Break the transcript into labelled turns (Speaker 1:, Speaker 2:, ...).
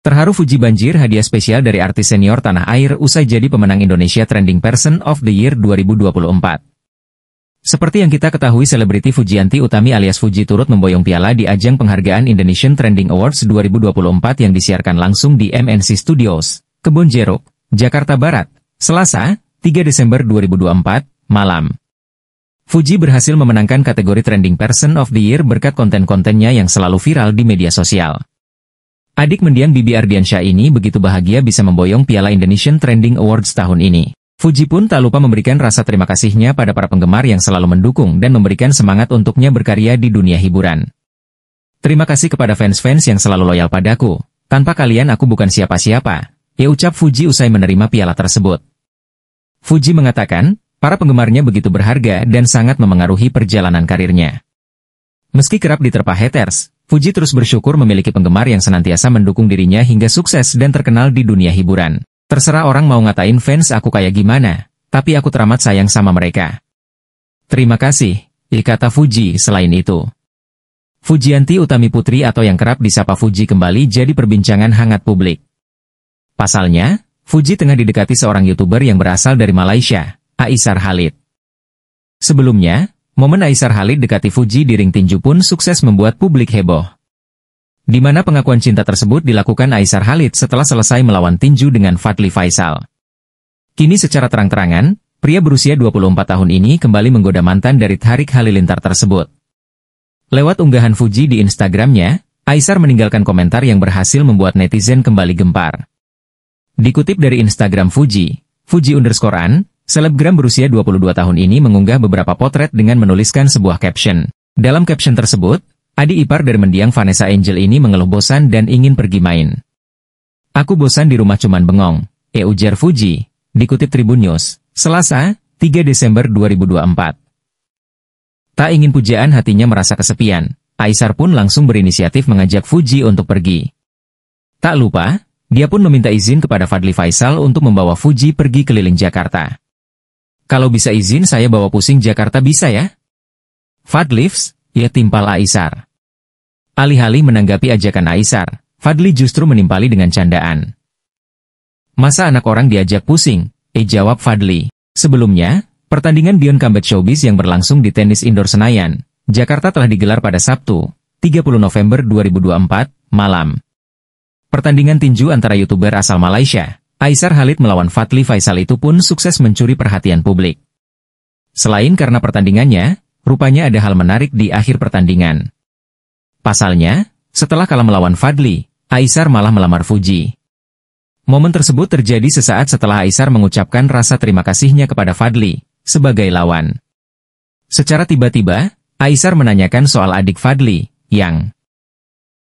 Speaker 1: Terharu Fuji Banjir hadiah spesial dari artis senior tanah air usai jadi pemenang Indonesia Trending Person of the Year 2024. Seperti yang kita ketahui selebriti Fujianti Utami alias Fuji turut memboyong piala di ajang penghargaan Indonesian Trending Awards 2024 yang disiarkan langsung di MNC Studios, Kebun Jeruk, Jakarta Barat, Selasa, 3 Desember 2024, malam. Fuji berhasil memenangkan kategori Trending Person of the Year berkat konten-kontennya yang selalu viral di media sosial. Adik mendiang Bibi Ardiansyah ini begitu bahagia bisa memboyong Piala Indonesian Trending Awards tahun ini. Fuji pun tak lupa memberikan rasa terima kasihnya pada para penggemar yang selalu mendukung dan memberikan semangat untuknya berkarya di dunia hiburan. Terima kasih kepada fans-fans yang selalu loyal padaku. Tanpa kalian aku bukan siapa-siapa. Ya ucap Fuji usai menerima piala tersebut. Fuji mengatakan, para penggemarnya begitu berharga dan sangat memengaruhi perjalanan karirnya. Meski kerap diterpa haters, Fuji terus bersyukur memiliki penggemar yang senantiasa mendukung dirinya hingga sukses dan terkenal di dunia hiburan. Terserah orang mau ngatain fans aku kayak gimana, tapi aku teramat sayang sama mereka. Terima kasih, kata Fuji selain itu. Fujianti Utami Putri atau yang kerap disapa Fuji kembali jadi perbincangan hangat publik. Pasalnya, Fuji tengah didekati seorang YouTuber yang berasal dari Malaysia, Aisar Halid. Sebelumnya, Momen Aisar Halid dekati Fuji di ring tinju pun sukses membuat publik heboh. Di mana pengakuan cinta tersebut dilakukan Aisar Halid setelah selesai melawan tinju dengan Fadli Faisal. Kini secara terang-terangan, pria berusia 24 tahun ini kembali menggoda mantan dari Tarik Halilintar tersebut. Lewat unggahan Fuji di Instagramnya, Aisar meninggalkan komentar yang berhasil membuat netizen kembali gempar. Dikutip dari Instagram Fuji, Fuji underscore an, Selebgram berusia 22 tahun ini mengunggah beberapa potret dengan menuliskan sebuah caption. Dalam caption tersebut, adik ipar dari mendiang Vanessa Angel ini mengeluh bosan dan ingin pergi main. Aku bosan di rumah cuman bengong, e ujar Fuji, dikutip Tribun News, Selasa, 3 Desember 2024. Tak ingin pujaan hatinya merasa kesepian, Aisar pun langsung berinisiatif mengajak Fuji untuk pergi. Tak lupa, dia pun meminta izin kepada Fadli Faisal untuk membawa Fuji pergi keliling Jakarta. Kalau bisa izin saya bawa pusing Jakarta bisa ya? Fadlifs, ya timpal Aisar. Alih-alih menanggapi ajakan Aisar, Fadli justru menimpali dengan candaan. Masa anak orang diajak pusing? Eh jawab Fadli. Sebelumnya, pertandingan Beyond Combat Showbiz yang berlangsung di tenis indoor Senayan, Jakarta telah digelar pada Sabtu, 30 November 2024, malam. Pertandingan tinju antara youtuber asal Malaysia, Aisar Halid melawan Fatli Faisal itu pun sukses mencuri perhatian publik. Selain karena pertandingannya, rupanya ada hal menarik di akhir pertandingan. Pasalnya, setelah kalah melawan Fadli, Aisar malah melamar Fuji. Momen tersebut terjadi sesaat setelah Aisar mengucapkan rasa terima kasihnya kepada Fadli, sebagai lawan. Secara tiba-tiba, Aisar menanyakan soal adik Fadli, yang